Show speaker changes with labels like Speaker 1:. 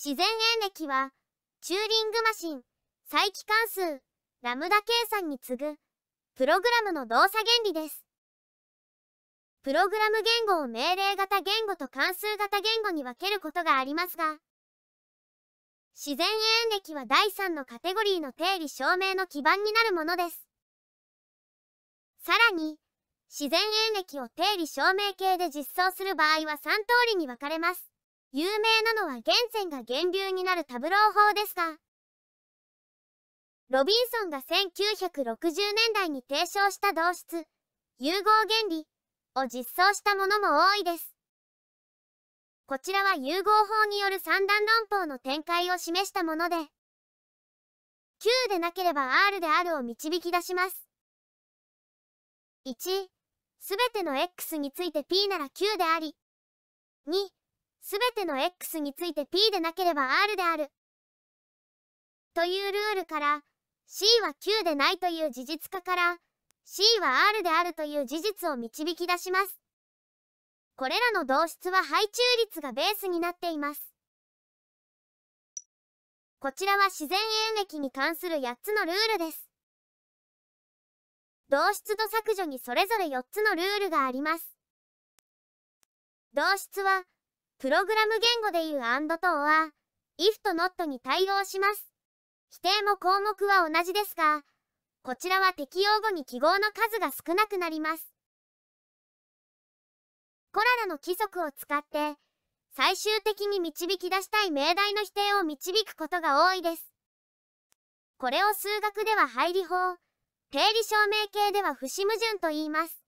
Speaker 1: 自然演歴は、チューリングマシン、再帰関数、ラムダ計算に次ぐ、プログラムの動作原理です。プログラム言語を命令型言語と関数型言語に分けることがありますが、自然演歴は第3のカテゴリーの定理証明の基盤になるものです。さらに、自然演歴を定理証明系で実装する場合は3通りに分かれます。有名なのは源泉が源流になるタブロー法ですが、ロビンソンが1960年代に提唱した同質、融合原理を実装したものも多いです。こちらは融合法による三段論法の展開を示したもので、Q でなければ R であるを導き出します。1、すべての X について P なら Q であり、2、すべての x について p でなければ r である。というルールから c は q でないという事実化から c は r であるという事実を導き出します。これらの導出は配中率がベースになっています。こちらは自然演歴に関する8つのルールです。同質と削除にそれぞれ4つのルールがあります。同質はプログラム言語でいう AND とは IF と NOT に対応します。否定も項目は同じですが、こちらは適用後に記号の数が少なくなります。コララの規則を使って、最終的に導き出したい命題の否定を導くことが多いです。これを数学では配理法、定理証明形では不死矛盾と言います。